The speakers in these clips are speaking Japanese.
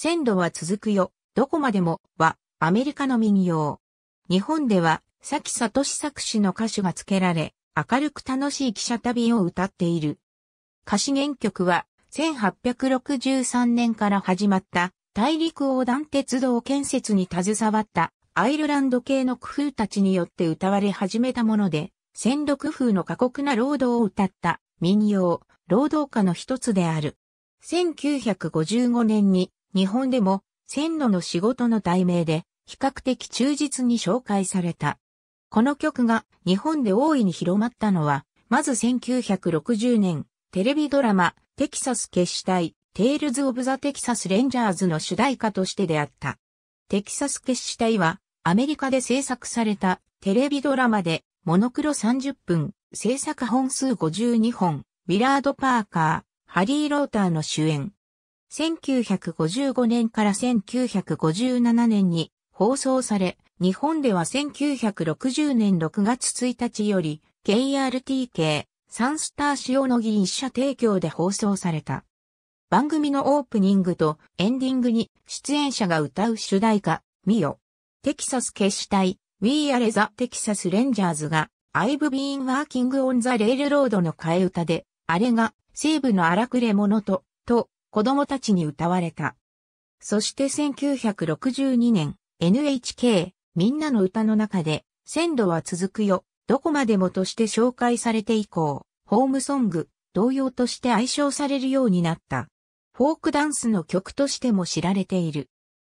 鮮度は続くよ、どこまでもはアメリカの民謡。日本では、さきさとし作詞の歌手が付けられ、明るく楽しい汽車旅を歌っている。歌詞原曲は、1863年から始まった大陸横断鉄道建設に携わったアイルランド系の工夫たちによって歌われ始めたもので、戦力風の過酷な労働を歌った民謡、労働家の一つである。1955年に日本でも線路の仕事の題名で比較的忠実に紹介された。この曲が日本で大いに広まったのは、まず1960年、テレビドラマ、テキサス決死隊、テイルズ・オブ・ザ・テキサス・レンジャーズの主題歌としてであった。テキサス決死隊は、アメリカで制作されたテレビドラマで、モノクロ30分、制作本数52本、ウィラード・パーカー、ハリー・ローターの主演、1955年から1957年に放送され、日本では1960年6月1日より KRTK サンスター塩野義一社提供で放送された。番組のオープニングとエンディングに出演者が歌う主題歌、ミオ。テキサス決死隊、We Are the Texas Rangers が I've been working on the railroad の替え歌で、あれが西部の荒くれ者と、と子供たちに歌われた。そして1962年、NHK、みんなの歌の中で、鮮度は続くよ、どこまでもとして紹介されて以降、ホームソング、同様として愛称されるようになった。フォークダンスの曲としても知られている。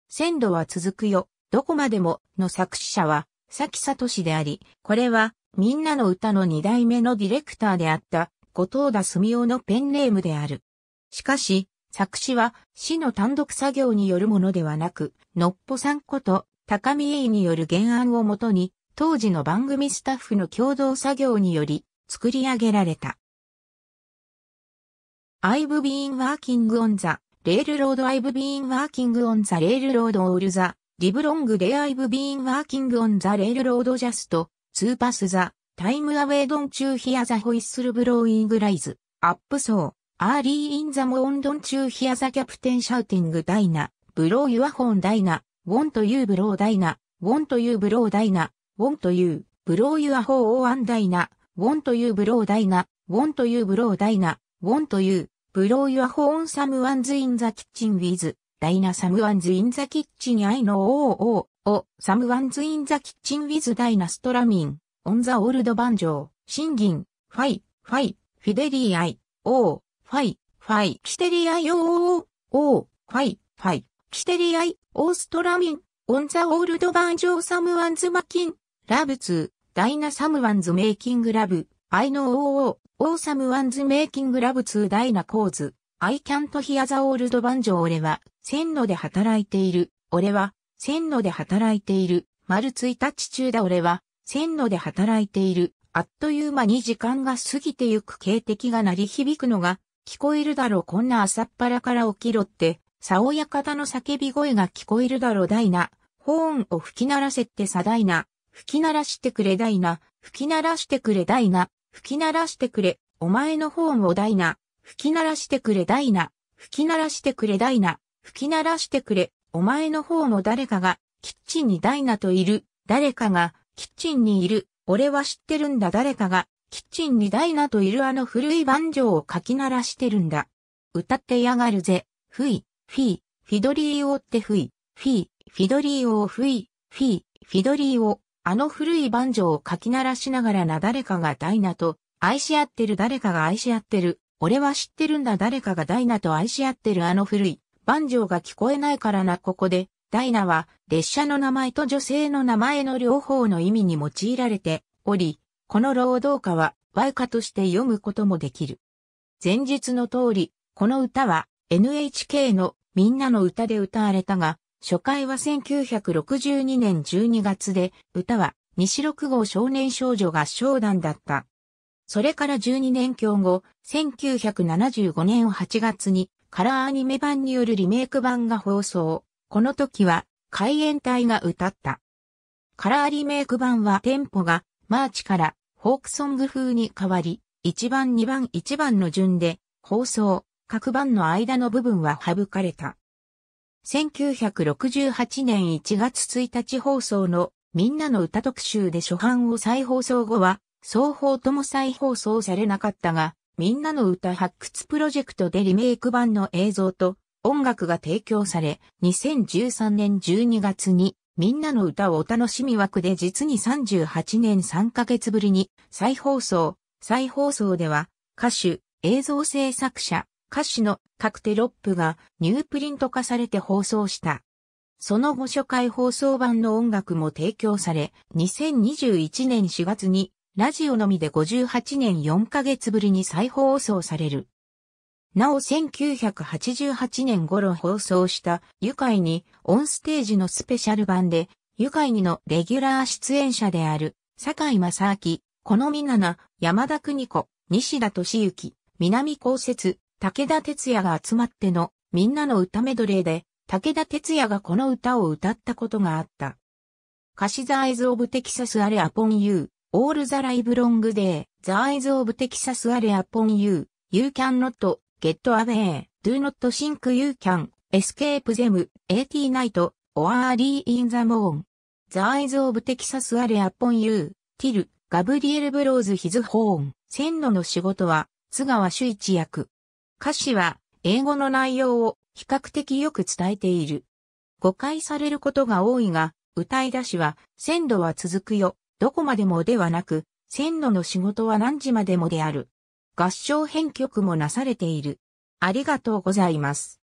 鮮度は続くよ、どこまでもの作詞者は、崎しであり、これは、みんなの歌の二代目のディレクターであった、後藤田澄夫のペンネームである。しかし、作詞は市の単独作業によるものではなく、のっぽさんこと高見栄による原案をもとに、当時の番組スタッフの共同作業により作り上げられた。I've been working on the railroad I've been working on the railroad all the live long day I've been working on the railroad just to pass the time away don't you hear the whistle blowing rise up so アーリー・イン・ザ・モーンドン・チュー・ヒア・ザ・キャプテン・シャウティング・ダイナ、ブロー・ユア・ホーン・ダイナ、ウォンというブロー・ダイナ、ウォンというブロー・ダイナ、ウォンという、ブロー・ユア・ホー・オー・アン・ダイナ、ウォンというブロー・ダイナ、ウォンというブロー・ダイナ、ウォンという、ブローダイナウォントユー・ブローユア・ホーン・サム・ワンズ・イン・ザ・キッチン・ウィズ、ダイナ・サム・ワンズ・イン・ザ・キッチン・アイのオー・オー、オ、サム・ワンズ・イン・ザ・キッチン・ウィズ・ダイナ・ストラミン、オン・ザ・オールド・バンジョー、シンギン、ファイ、ファイ、フィデリー・アイ、オー、ファイ、ファイ、キテリアイオーオー、ファイ、ファイ、キテリアイ、オーストラミン、オンザオールドバージョーサムワンズマキン、ラブツー、ダイナサムワンズメイキングラブ、アイノーオー、オーサムワンズメイキングラブツーダイナコーズ、アイキャントヒアザオールドバンジョー俺は、線路で働いている、俺は、線路で働いている、丸1日中だ俺は、線路で働いている、あっという間に時間が過ぎてゆく警笛が鳴り響くのが、聞こえるだろこんな朝っぱらから起きろって、さやか方の叫び声が聞こえるだろダイナ、ホーンを吹き鳴らせってさダイナ、吹き鳴らしてくれダイナ、吹き鳴らしてくれダイナ、吹き鳴らしてくれ、お前のホーンをダイナ、吹き鳴らしてくれダイナ、吹き鳴らしてくれダイナ、吹き鳴らしてくれ、お前の方も誰かが、キッチンにダイナといる、誰かが、キッチンにいる、俺は知ってるんだ誰かが、キッチンにダイナといるあの古いョーをかき鳴らしてるんだ。歌ってやがるぜ、ふい、フィフィドリーをってふい、フィフィドリーをふい、フィフィドリーを、あの古いョーをかき鳴らしながらな誰かがダイナと愛し合ってる誰かが愛し合ってる。俺は知ってるんだ誰かがダイナと愛し合ってるあの古いョーが聞こえないからなここで、ダイナは列車の名前と女性の名前の両方の意味に用いられており、この労働歌は和歌として読むこともできる。前述の通り、この歌は NHK のみんなの歌で歌われたが、初回は1962年12月で、歌は西六号少年少女合唱団だった。それから12年強後、1975年8月にカラーアニメ版によるリメイク版が放送。この時は海援隊が歌った。カラーリメイク版はテンポがマーチからフォークソング風に変わり、1番2番1番の順で放送、各番の間の部分は省かれた。1968年1月1日放送のみんなの歌特集で初版を再放送後は、双方とも再放送されなかったが、みんなの歌発掘プロジェクトでリメイク版の映像と音楽が提供され、2013年12月にみんなの歌をお楽しみ枠で実に38年3ヶ月ぶりに再放送。再放送では歌手、映像制作者、歌手の各テロップがニュープリント化されて放送した。その後初回放送版の音楽も提供され、2021年4月にラジオのみで58年4ヶ月ぶりに再放送される。なお1988年頃放送した愉快にオンステージのスペシャル版で愉快にのレギュラー出演者である坂井正明、このみなな、山田邦子、西田敏行、南高節、武田哲也が集まってのみんなの歌メドレーで武田哲也がこの歌を歌ったことがあった。歌詞ザ・アイズ・オブ・テキサス・アレ・アポン・ユー、オール・ザ・ライブ・ロング・デー、ザ・アイズ・オブ・テキサス・アレ・アポン・ユー、You cannot get away, do not think you can, escape them, at night, or early in the morn. The eyes of Texas are upon you, till, ガブリエル・ブローズ・ヒズ・ホーン、線路の仕事は、津川主一役。歌詞は、英語の内容を比較的よく伝えている。誤解されることが多いが、歌い出しは、線路は続くよ、どこまでもではなく、線路の仕事は何時までもである。合唱編曲もなされている。ありがとうございます。